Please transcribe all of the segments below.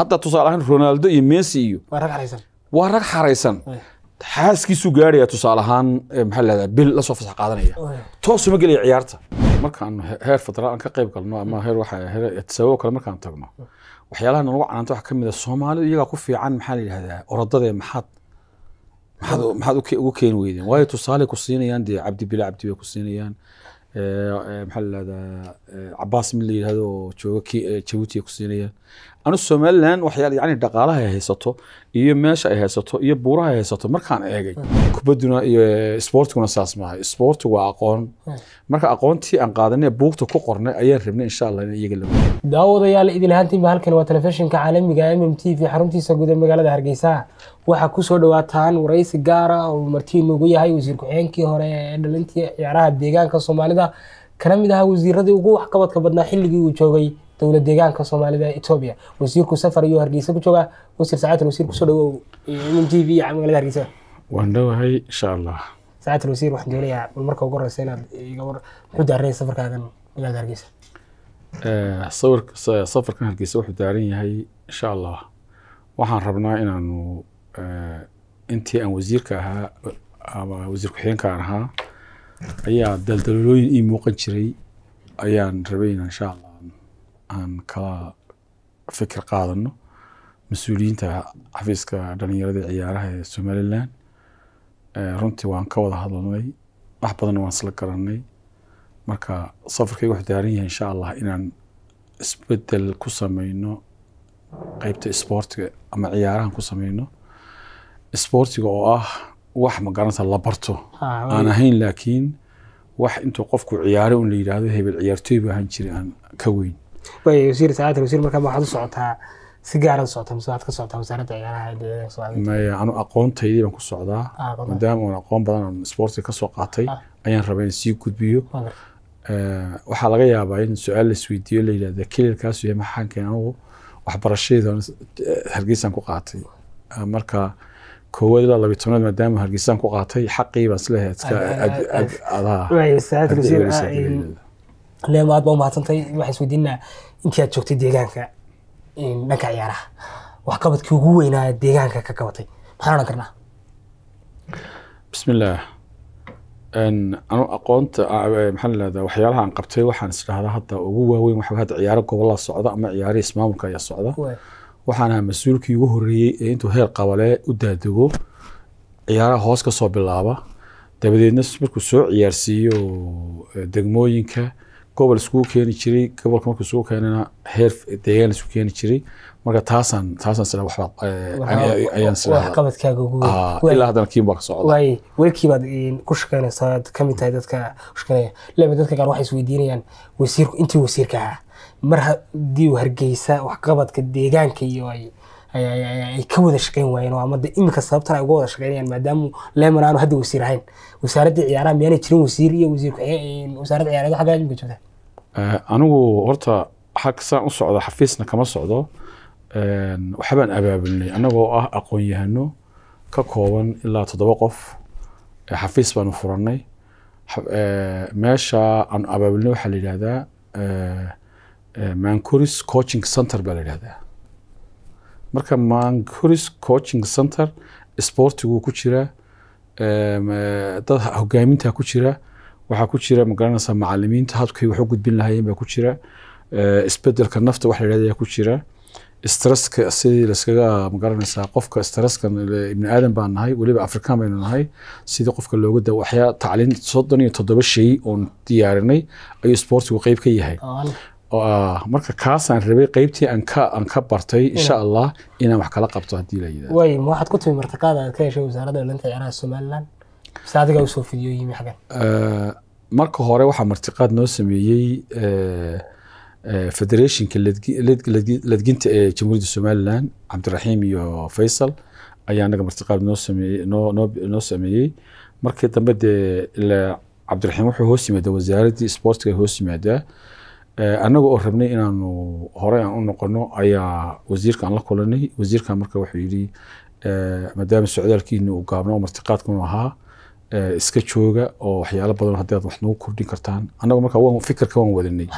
hadda tusaale ahaan ronaldo iyo messi iyo waa rag xaraysan xaaskiisuu gaaraya tusaale ahaan eh, maxaa lahada bil lasoo fasax qaadanaya toosuma gelaya ciyaarta markaanu heer federaaln ka qayb galno ama heer waxa heer atisababo kale markaan tagno waxyaalaha nalagu canaanta waxa ka mid a ah soomaalidu iyagaa ku fiican maxaa la yidhahdaa orodadee maxaad maxaad maxaad ugu keeni weydeen waayo tusaale ku siinayaan dee cabdibila cabdi bay ku siinayaan eh, eh, maxaa la yidhahdaa cabaas mid la yidhahdo oo jooga jabuuti ay ku siinayaan anu somalilan waxyaal yani dhaqaalaha haysato iyo meesha ay haysato iyo buuraha haysato markaan eegay kubadduna iyo sboortiguna saas maaha sboortigu waa aqoon marka aqoontii aan qaadanay buugta ku qornay ayaan rabnay insha allah in iyaga la daawadayaal idil ahaantiinba halkan waa telefishinka caalamiga m m t v xaruntiisa guda magaalada hargeysa waxaa kusoo dhawaataan waraysi gaara uu martiin ugu yahay wasiir ku xeenkii hore ee dhalintii ciyaaraha deegaanka soomaalida kana mid ahaa wasiiradii ugu waxqabadka badnaa xilligii uu joogay dowla deegaanka soomaalida etoobiya wasiirku safar iyo hargeysa ku joogaa wasiir saacaatul wasiir kusoo dhawow m t v magaalada hargeysa waan dhawahay insha allah saacaatul wasiir waxaan doonayaa marka ugu horeysa inaad muxuu daaranaya safarkaagan magaalada hargeysa eh, safarkan hargeysa wuxuu daaran yahay insha allah waxaan rabnaa inaanu eh, intii aan wasiirka ahaa ama wasiir ku-xigeenkaan ahaa ayaa daldalolooyin ii muuqan jiray ayaan rabay inaan insha allah aan kala fikir qaadano mas-uuliyiinta xafiiska dhallinyaradii ciyaaraha ee somalilan eh, runtii waan ka wada hadalnay wax badanna waan isla garanay marka safarkayga wuxuu daaran yahay insha allah inaan isbedel ku sameyno qeybta isboortiga ama ciyaarahan ku sameyno isboortiga oo ah wax magaranta la barto aan ahayn laakiin wax intuu qofku ciyaaro un la yidhaahdo hebel ciyaartooy buu ahaan jiray aan ka weyn wasiir saaatin wasiir si gaarad socotaa maya anu aqoontaydii baan ku socdaa ah, maadaama aan aqoon badan aan isboortiga ka qaatay ah. ayaan rabaa in sii gudbiyo eh, waxaa laga yaabaa in su-aal laisweydiiyo la yidhahda kelilkaasu yahay maxaankeen anugu waxbarashadeeda eh, hargeysaan ku qaatay ah, marka koowaad ilaa labiy tobnaad maadaama hargeysaan ku qaatay xaqii baan isleehay adka leemo aad baa umahadsantay waxaa isweydiinaa intii aad joogtay deegaanka dhanka ciyaaraha wax qabadkii ugu weynaa deegaanka ka qabatay maxaan odhan karnaa bismillaah anu aqoonta ah, maxaan lahdaa waxyaalaha aan qabtay waxaan isdhahdaa hadda ugu waaweyn waxa hadda ciyaaro gobolaa socda ama ciyaarihii ismaamulka ayaa socda waxaan ahaa mas-uulkii ugu horreeyey ee intuu heer qabalee u daadego ciyaaraha hoos ka soo bilaaba dabadeedna markuu soo ciyaarsiiyo degmooyinka gobol iskugu keeni jiray gobolka markuu isugu keenana heer deegaan isu keeni jiray marka taasaan taasaan sida waxba eh, ayaan sida ah, haddana kiin baa ka socda waay welkiibaad eh, ku shaqaynaysaa ka mid tahay dadka shaqaynaya laba dadka qaar waxay isweydiinayaan wasiirku intii wasiirka ahaa mar haddii uu hargeysa waxqabadka deegaanka iyo ay ay ka wada shaqeyn waayeen oo amade iminka sababtan ay uga wada shaqaynayaan maadaama leeman aanu hadda wasiir ahayn wasaaradda ciyaaraha miyaanay jirin wasiir iyo wasiir eh, wasaarada ciyaarada xaggaa imika joogtaa Eh, anigu horta xag saan u socda xafiisna kama socdo waxbaan abaabulnay annagoo ah aqoonyahano ka kooban ilaa toddoba qof eh, xafiis baanu furanay eh, meesha aanu abaabulnay waxaa la yidhahdaa mancuris coaching center baa la yidhahdaa marka mancuris coaching center sportigu ku jira dad hogaaminta ku jira waxaa ku jira magaranaysa macalimiinta hadkay waxu gudbin lahaayeen baa ku jira eh, isbedelka nafta wax layidhahda ku jira stresska sidii laskaga magaranaysaa qofka stresskan ibni aadan baan nahay weliba afrikaan baynu nahay sidii qofka looga da waxyaa tacliin soddon iyo toddoba shay oon diyaarinay ayuu sportigu qeyb ka yahay ah, marka kaasaan rabay qeybtii aan ka bartay insha allah inaan wax kala qabto haddii la yidhahdo waxaad ku timi martiqaada aad ka heshay wasaaradda ilanta ciyaaraha somaliland adiga marka hore waxaa martiqaad noo sameeyey federationka ladginta ee jamhuuriyadda somalilan cabdiraxiim iyo faysal ayaa anaga martiqaad noo sameeyey noo markii dambe dee ila cabdiraxiim wuxuu hoos yimaadaa wasaaraddii sportiga hoos yimaadaa anaga oo rabnay inaanu hore aan u noqono ayaa wasiirkaan la kulanay wasiirkan marka wuxuu yidhi maadaama socdaalkiina uu gaabnoo martiqaadkanu ahaa iska jooga oo waxyaalo badan haddaad wax nagu kordhin kartaan annagu markaa fikirka waan wadanay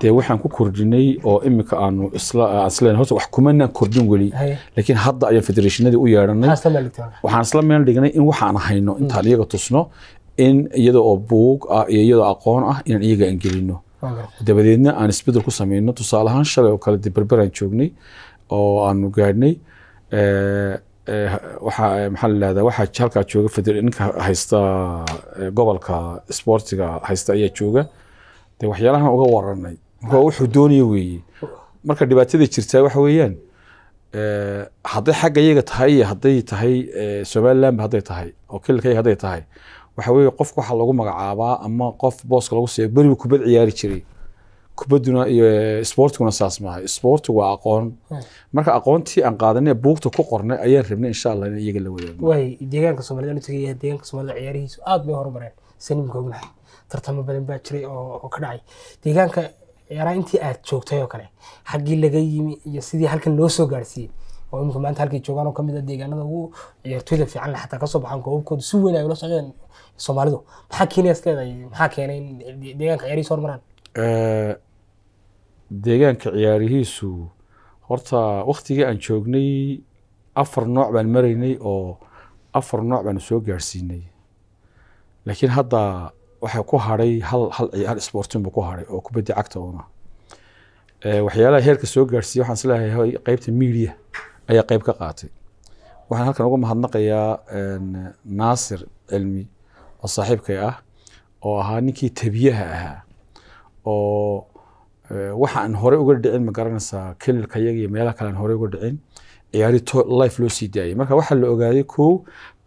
dee waxaan ku kordhinay oo imika aanu isla isleen horta wax kumanaan kordhin weli laakiin hadda ayaan federeeshinadii u yeedhanay waxaan isla meel dhignay in waxaan hayno intaan hmm. iyaga tusno in iyada oo buug ah iyo iyadoo aqoon ah inaan iyaga aan gelino dabadeedna aan isbedel ku samayno tusaale ahaan shalay oo kale dee berberaan joognay oo aanu gaadhnay waxaa maxaa ladhahdaa waxaa halkaa jooga federa haysta gobolka sportiga haysta ayaa jooga de waxyaalahan uga waranay marka waa wuxuu doonaya weeye marka dhibaatada jirtaa waxa weeyaan hadday xagga iyaga tahay iyo hadday tahay somalilandba hadday tahay oo kililkayaga hadday tahay waxa weeye qofka waxaa lagu magacaabaa ama qof booska lagu siiya beribu kubad ciyaari jiray kubaduna iyo isboortiguna saas maaha isboorti waa aqoon hmm. marka aqoontii aan qaadanay buugta ku qornay ayaan rabnay insha allah in iyaga la wadaagno waay deegaanka soomaalida la tagaya deegaanka soomaalida ciyaarihiisu aad bay horumareen sanim goognahay tartamo badan baa jiray oo ka dhacay deegaanka ciyaaraha intii aad joogtay oo kale xaggii laga yimi iyo sidii halkan loo soo gaarsiiyey oo imika maanta halkay joogaan oo kamid a ah deegaanada ugu ciyaartoyda fiican leh xataa kasoo baxaan koobabkooda si weyn ay ula socdeen soomaalidu maxaa keenaya maxaa keenay deegaanka ciyaarihiisu horumaraan deegaanka ciyaarihiisu horta waktigii aan joognay afar nooc baan maraynay oo afar nooc baanu soo gaarsiinay laakiin hadda waxaa ku hadhay hal hal ciyaar sportin buu ku hadhay oo kubaddi cagta una waxyaalaha heerka soo gaarhsiiya waxaan isleeyahay qeybta media ayaa qeyb ka qaatay waxaan halkan uga mahadnaqayaa naasir cilmi oo saaxiibkay ah oo ahaa ninkii tabiyaha ahaa oo Eh, waxa aan horey uga dhicin ma garanaysaa kililkayaga iyo meelaha kale aan horey uga dhicin ciyaari life loo sii daayay marka waxaa la ogaaday ko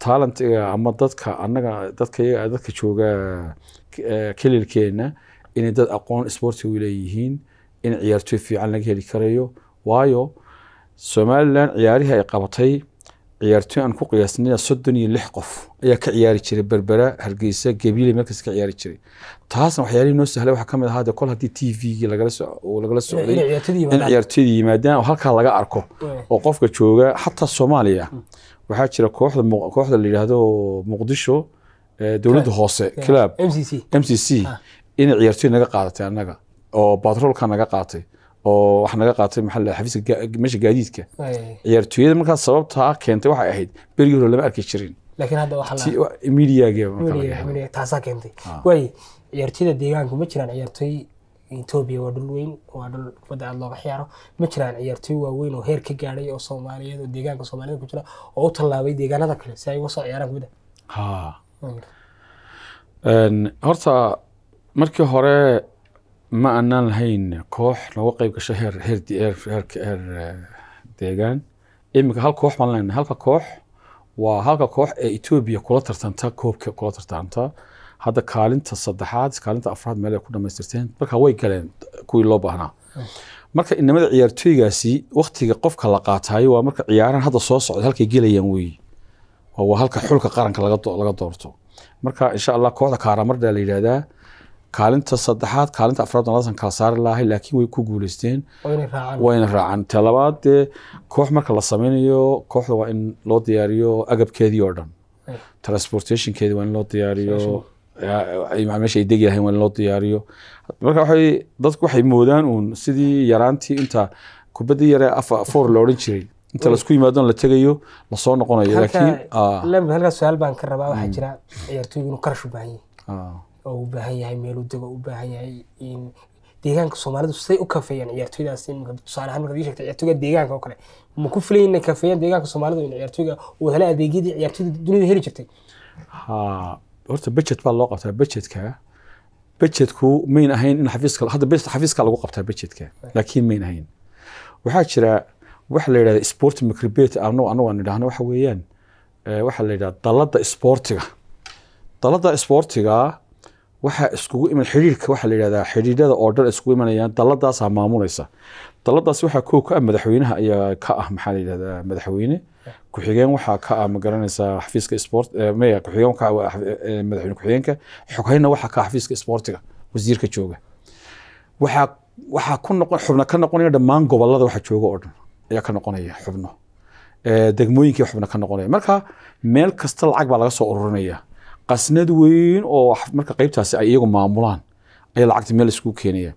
talentiga ama dadka annaga dadka dadka jooga eh, kililkeenna inay dad aqoon sportiga sportigu leeyihiin in ciyaartoy fiican laga heli karayo waayo somalilan ciyaarihii ay qabatay ciyaartoy aan ku qiyaasnaya soddon iyo lix qof ayaa ka ciyaari jiray berbera hargeysa gabiley meelkaas ka ciyaari jiray taasna waxyaalihii noo sahla waxaa ka mid ahaa kol haddii t v-gii lagala socday in ciyaartoydii yimaadaan oo halkaa laga arko oo qofka jooga xataa soomaaliya mm. waxaa jira kooxda kooxda la yidhaahdo muqdisho eh, dowladda hoose club m c c ah. inay ciyaartoy naga qaadatay annaga oo batroolka naga qaatay oo waxa naga qaatay maxaa xafiiska meesha gaadiidka ciyaartooyada markaas sababtaa keentay waxay ahayd berigii hore lama arki jirin laakiin hadda ciyaartooyada deegaanku ma jiraan ciyaartooy etoobiya waa dhul weyn waa dhul kubadda aad looga ciyaaro ma jiraan ciyaartooy waaweyn oo heer ka gaadhay oo soomaaliyeed oo deegaanka soomaaliyed ku jira oo u tallaabay deegaanada kale si ay uga soo ciyaaraan kubadda mm. horta markii hore ma aanaan lahayn koox looga qeyb gasho heer heer heer eh, deegaan iminka hal koox baan leenahay halka koox waa halka koox ee etoobiya kula tartanta koobka kula tartanta hadda kaalinta saddexaad kaalinta afraad meel ay ku dhamaystirteen marka way galeen kuwii loo baahnaa marka inamada ciyaartooygaasi waktiga qofka la qaatayo waa marka ciyaarahan hadda soo socda halkay gelayaan weeye waa halka xulka qaranka laga doorto marka insha allah kooxda kaaramardha la yidhaahdaa kaalinta saddexaad kaalinta afraad nalasan kala saari lahay laakiin way ku guuleysteen wayna raacan talabaad dee eh, koox marka la sameynayo kooxda waa in loo diyaariyo agabkeedii oo dhan transportationkeedi waa in loo diyaariyo meesha ay degi waa in loo diyaariyo marka waxay dadku waxay moodaan uun sidii yaraantii inta kubaddii yare four la odhan jiray inta laisku yimaadona la tegayo lasoo noqonayo laakiin ah. halkaas su-aal baan ka rabaa waxaa mm. jira ciyaartooygu inuu karash u baahan yahay ah oo u baahan yahay meeluu dego u baahan yahay deegaanka soomaalidu say u kafeeyaan ciyaartooydaas tusaale ahaan markaad ii sheegtay ciyaartooyga deegaanka oo kale ma ku filayn inay kafeeyaan deegaanka soomaalidu in ciyaartooyga uu hela adeegyadii ciyaartooyda dunida heli jirtay ha horta budget baa loo qabtaa budgetka budgetku mayn ahayn in xafiiska hadda best xafiiska lagu qabtaa budgetka laakiin mayn ahayn waxaa jira waxa la yidhahda sport microbate anu anu aan waxa weeyaan waxaa la yidhahda dalada isboortiga dalada isboortiga waxaa iskugu iman xidhiirka waxaa la yidhahdaa xidhiidhada oo dhan iskugu imanayaan dalladaasaa maamulaysa dalladaas waxaa kow ka ah madaxweynaha ayaa ka ah maxaa la yidhahdaa madaxweyne ku-xigeen waxaa ka ah magaranaysaa xafiiska sport eh, maya ku-xigeen waxaa ah, eh, madaxweyne ku-xigeenka xoghaynna waxaa ka ah xafiiska sportiga wasiirka jooga waxaa waxaa ku noqon xubna ka noqonaya dhammaan gobollada waxa jooga oo dhan ayaa ka noqonaya xubno eh, degmooyinkii xubna ka noqonaya marka meel kasta lacag baa laga soo ururinayaa qasnad weyn oo marka qaybtaasi ay iyagu maamulaan ayaa lacagta meel isku keenaya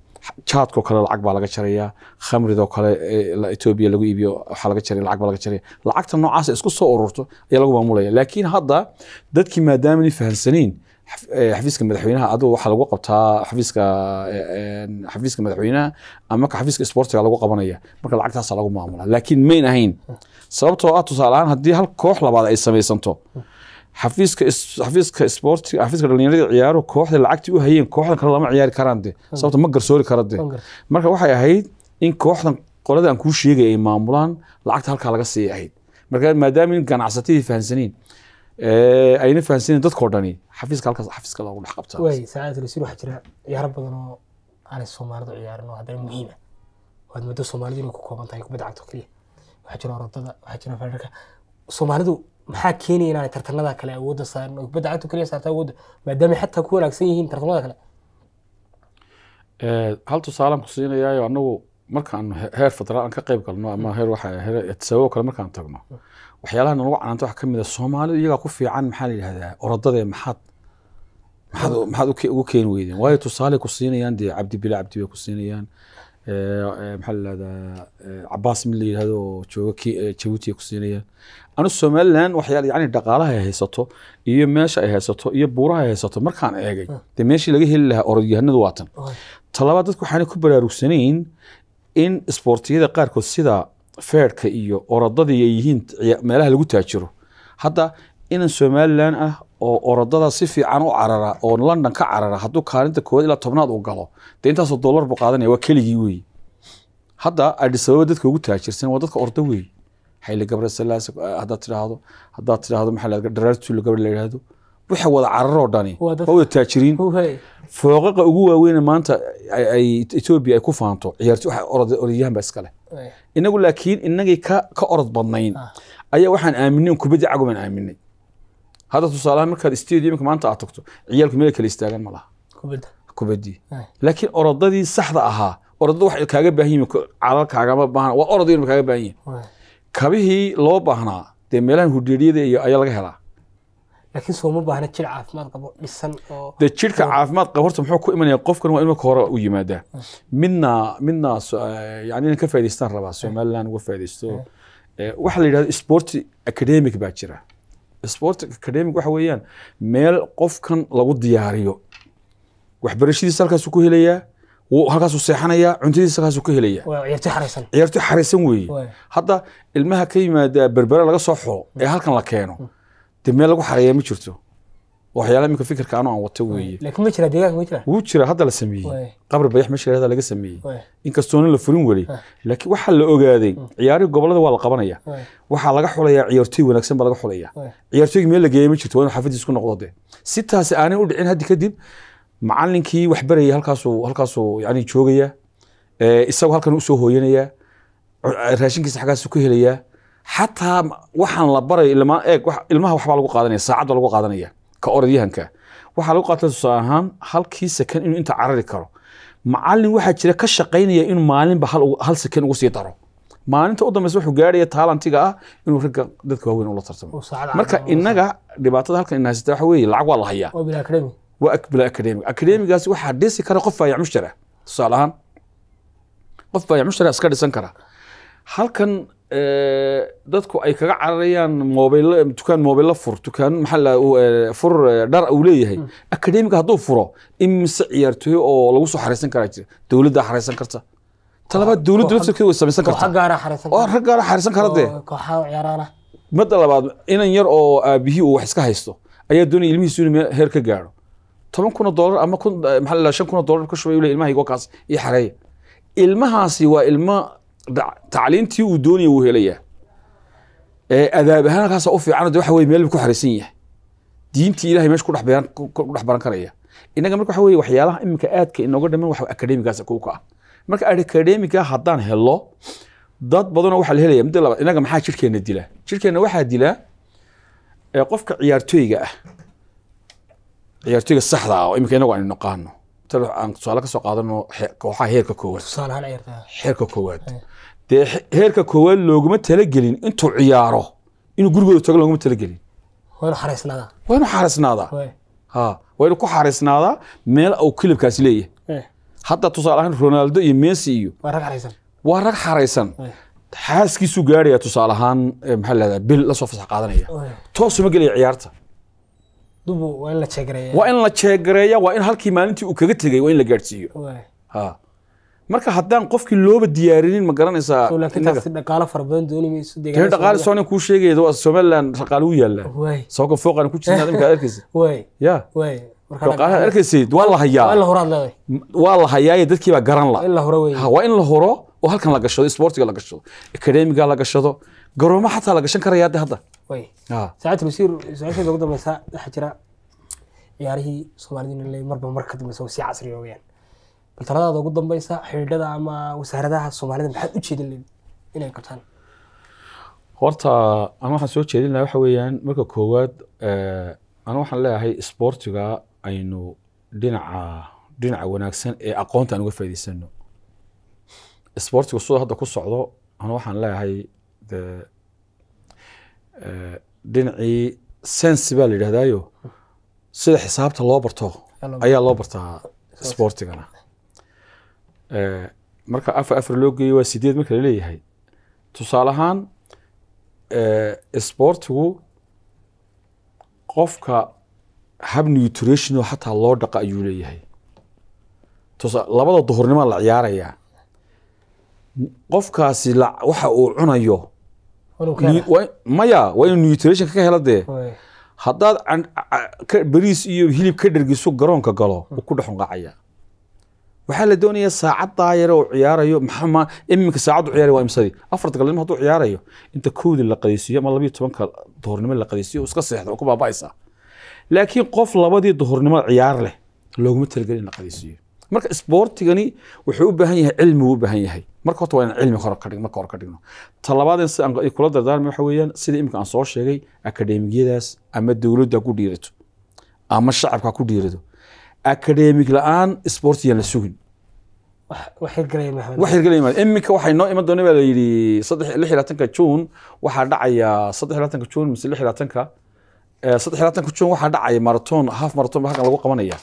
jaadkoo kale lacag baa laga jarayaa khamridoo kale eh, etoobiya lagu iibiyo waxaa laga jaraya lacag baa laga jaraya lacagta noocaas isku soo ururto ayaa lagu maamulaya laakiin hadda dadkii maadaama ay eh, xafiiska madaxweynaha adugu waxaa lagu qabtaa xafiiska eh, xafiiska madaxweynaha ama ka xafiiska isboortiga lagu qabanaya marka lacagtaasa lagu maamulaa laakiin mayn ahayn sababtoo ah tusaale ahaan haddii hal koox labaad ay samaysanto xafiiska sportiga xafiiska dhalinyarada ciyaaro kooxda lacagtii u hayeen kooxdan kale lama ciyaari karaan de sababta ma garsoori kara de marka waxay ahayd in kooxdan qolada aan kuu sheegay ay maamulaan lacagta halkaa laga siiyay ahayd marka maadaama in ganacsatadii fahansaniin ayna fahansaniin dadkoo dhani xafiiska halkaas xafiiska loogu dhex qabtaa waay saacadda rasiir waxaa jira ciyaaro badan oo aanay soomaalidu ciyaarin oo haddana muhiima ah. waad moodo soomaalidu inay ku kooban tahay kubadda cagta keliya waxaa jira orodada waxaa jira feerarka soomaalidu maxaa keenaya inaanay tartamada kale awoodda saarin oo kubadda cagta kaliya saarta awoodda maadaama xataa ku wanaagsan yihiin tartamada kale eh, hal tusaalaan ku siinayaayo annagu markaanu heer federal aan ka qayb galno ama heer waxa heer sababo kale markaan tagno waxyaalaha nagu canaanta waxa ka mid ah soomaalidu iyagaa ku fiican maxaa la yidhahdaa orodadee maxaad maxaad maxaad ugu keeni weydeen waayo tusaale ku siinayaan dee cabdi bila cabdi bay ku siinayaan eh, eh, maxaa la yidhahdaa cabaas mid la yidhahdo oo jooga jabuuti ay ku siinayaan anu somalilan waxyaal yani dhaqaalaha haysato iyo meesha ay haysato iyo buuraha ay haysato markaan eegay ah. dee meeshii laga heli lahaa orodyahanadu waatan talabaad dadku waxaana ku baraarugsanayn in isboortiyada qaarkood sida feerka iyo orodadii ay yihiin meelaha lagu taajiro hadda inan somalilan ah oo orodada si fiican u carara oo london ka carara hadduu kaalinta koowaad ilaa tobnaad uu galo dee intaasoo dollar buu qaadanaya waa keligii weeye hadda adisababa dadka ugu taajirsan waa dadka ordo weeye xayli gabre salaas eh, hadaad tidhaahdo hadaad tidhaahdo maxaa la dharaartuula gabar la yidhaahdo waxa wada cararoo dhani waa eh. wada taajiriin fooqaqa ugu waaweyn maanta etoobiya ay ku faanto ciyaartu waxa orodyahan baa iska leh inagu laakiin inagii ka ka orod badnayn ah. ayaa waxaan aaminin kubadda cagu baan aaminay hadda tusaalaha markaad stadiumka maanta aad tagto ciyaalku meel kale istaagan ma laha kubaddii laakiin orodadii saxda ahaa orodada wax kaaga baahan yihin carar kaagama baahan waa orod inuu kaaga baahan yihin kabihii loo baahnaa dee meelahan hurdheeryada iyo ayaa laga helaa laakiin sooma baahna jir caafimaad qabo dhisan oo dee jirka caafimaad qabo horta muxuu ku imanaya qofkan waa in marka hore u yimaadaa midna midna eh, yani inaan ka faa'idaystaan rabaa eh. somaliland uga faa'iidaysto eh. waxaa la yidhahda sporti academic baa jira sport academic waxa weeyaan meel qofkan lagu diyaariyo waxbarashadiisa halkaasu ku helayaa halkaasuu seexanaya cuntadiisa halkaasuu ka helaya ciyaartoy xariisan weeye hadda ilmaha ka yimaada berbera laga soo xulo ee mm. halkan la keeno mm. dee meel lagu xareeya ma jirto waxyaala iminka fikirka anoo aan wata weeye wuu jira hadda la sameeyey qabri bayax meesha yirahda laga sameeyey inkastoona la furin weley laakiin waxaa la ogaaday mm. ciyaarihii gobollada waa la qabanaya waxaa laga xulayaa ciyaartooy wanaagsan baa laga xulaya ciyaartooyga meel la geeya ma jirto waa inuu xaafadiis ku noqdo dee si taasi aanay u dhicin haddi kadib macalinkii wax barayay halkaasuu halkaasuu yani joogaya isagoo halkan usoo hooyanaya raashinkiisa xaggaasu ka helayaa xataa waxaan la baraya eeg ilmaha waxbaa lagu qaadanaya saacad baa lagu qaadanaya ka orodyahanka waxaa lagu qaatay tusaale ahaan halkii sakan inuu inta carari karo macalin waxaa jira ka shaqaynaya inuu maalinba hal sakan ugu sii daro maalinta u dambaysa wuxuu gaaraya taalantiga ah inuu ragga dadka waaweyn ula tartamo marka inaga dhibaatada halkan inahaysata waxa weeye lacag waa la hayaa waa bila academiga academigaas waxaa dhisi kara qof faayacmushara tusaalahaan qof faayacmushara iska dhisan kara halkan dadku ay kaga cararayaan mobil dukaan mobilo fur dukaan maxaa fur dhar uu leeyahay academiga hadduu furo imise ciyaartooyo oo lagu soo xaraysan karaa jira dowladdaa xaraysan karta talabaad dowladdu laftirkeed way samaysan karta ah oo ah xaraysan kara dee ah. madda labaad inan yar oo aabihii uu wax iska haysto ayaa doonaya ilmihiisu inuu heer ka gaaro toban kun oo ama shan kun oo ku shubay u le ilmahayga kaas ii xareeya ilmahaasi waa ilmo tacliintii uu doonaya wuu helayaa eh, adaab ahaan halkaasa u fiicanoo de waxa meel ku xaraysan yahay diintii ilahay meesha kudhex baran karaya innaga marka waxa waxyaalaha iminka aadka inooga dhiman wax akademigaas kuuka ah marka akademiga haddaan helo dad badanoo waxaa la helaya midda labaad innaga maxaa jirhkeenna dilaa jirhkeenna waxaa dilaa eh, qofka ciyaartooyga ah ciyaartoyga saxda ah oo imika inagu aynu naqaano aan tusaale kasoo qaadano kooxaha heerka koowaad heerka koowaad dee heerka koowaad looguma talagelin intuu ciyaaro inuu gurigooda tago looguma talagelin waa inu xariisnaadaa waa inu ha waa ku xariisnaadaa meel uu kilibkaasi leeyahay hadda tusaale ahaan ronaldo iyo messi iyo waa rag xariisan waa rag xaraysan xaaskiisuu gaaraya tusaale ahaan eh, maxaa lahahdaa bil lasoo fasax qaadanaya toosuma gelaya ciyaarta waa in la jeegareeya waa in halkii maalintii uu kaga tegay waa in la gaadhsiiyo marka haddaan qofkii looba diyaarinin ma garanaysaa dhaqaale soo nin kuu sheegaya somaliland shaqaale u yaalla sababka fooqaan ku jirnaa imka arkaysa ya dhaqaalaha arkaysayd waa la hayaa waa la hayaaye dadkii baa garan la waa in la huro oo halkan la gashado sportiga la gashado akademiga la gashado garoomo xataa la gashan karaya hadda hadda Ah. saacadwasiir su-aasheeda ugu dambeysa mar ka dambeysa sii casriya weyaan ama wasaaradaha soomaalida maxaad u jeedin leyd inay qabtaan horta ama waxaan soo jeedin lahaa waxa weeyaan marka koowaad eh, anu waxaan leeyahay isboortiga aynu dhinaca dhinaca wanaagsan ee aqoonta aan uga faa'iidaysano isboortiga sida hadda ku socdo anu waxaan leeyahay dhinacii sensi baa la yidhahdaayo sida xisaabta loo barto ayaa loo bartaa sportigana eh, marka afar afar loo geeyo waa sideed marka laleeyahay tusaale ahaan eh, sportigu qofka hab nutritional xataa loo dhaqa ayuu leeyahay labada duhurnimo la ciyaarayaa qofkaasi waxa uu cunayo maya waa inu nutritionka ka hela dee haddaad beriis iyo hilib ka dhergisu garoonka galo wuu ku dhexunqaacaya waxaa la doonayaa saacaddaa yare oo ciyaarayo maxama iminka saacaddu ciyaaraya waa imsadii afarta galabnimo hadduu ciyaarayo inta koodii la qadaysiiyo ama labayo tobanka duhurnimo la qadaysiiyo iska seexda ku baaba'aysaa laakiin qof labadii duhurnimada ciyaar leh looguma talagelin in la qadaysiiyo marka isboortigani wuxuu u baahan yahay cilmi u baahan yahay marka horta waa inaan cilmi hore ka dhig marka hore ka dhigno talabaad in kula dardaarmi waxa weeyaan sida imika aan soo sheegay akademiyadaas ama dowladda ku dhiirato ama shacabka ku dhiirato akademik la-aan isboortiyan la sugin wax hirgala yimaada iminka waxay noo iman doona baa la yidhi saddex lix iyo juun waxaa dhacaya saddex iyo juun mise lix iyo eh, saddex iyo juun waxaa dhacaya maraton half maraton baa halkan lagu qabanaya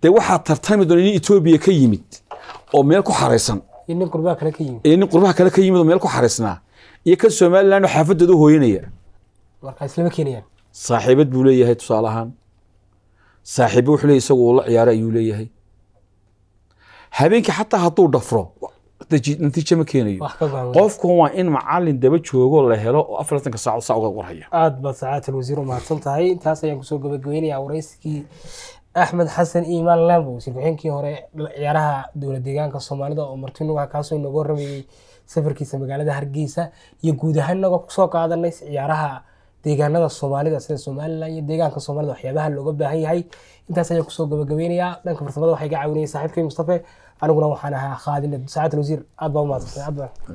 dee waxaa tartami doona in etoobiya ka yimid oo meel ku xaraysan nin qurbaha kale ka yimid meel ku xariisnaa iyo kan somalilan oo xaafadooda u hooyanaya saaxiibad buu leeyahay tusaale ahaan saaxiibo wuxuu leeyay isagu uu la ayuu leeyahay habeenkii xataa hadduu dhafro natiijo ma keenayo qofkan waa in macalin daba joogo la helo oo afartanka latanka saa uga warhaya aad baad sacaatan wasiir u mahadsan tahay intaas ayaan kusoo gabagabaynayaa warayskii axmed xasan iimaan lambow wasiirku-xigeenkii hore ciyaaraha dowla deegaanka soomaalida oo marti martinuga kaasoo inoogu horamayay safarkiisa magaalada hargeysa iyo guud ahaan inagoo kusoo qaadanay ciyaaraha deegaanada soomaalida sida somalilan iyo deegaanka soomalida waxyaabaha looga baahan yahay intaas ayaan kusoo gabagabeynayaa dhanka farsamada waxaa iga caawinaya saaxiibkay mustafe aniguna waxaan ahaa khaadina saacadal wasiir aad baa umahadsantahay aad baa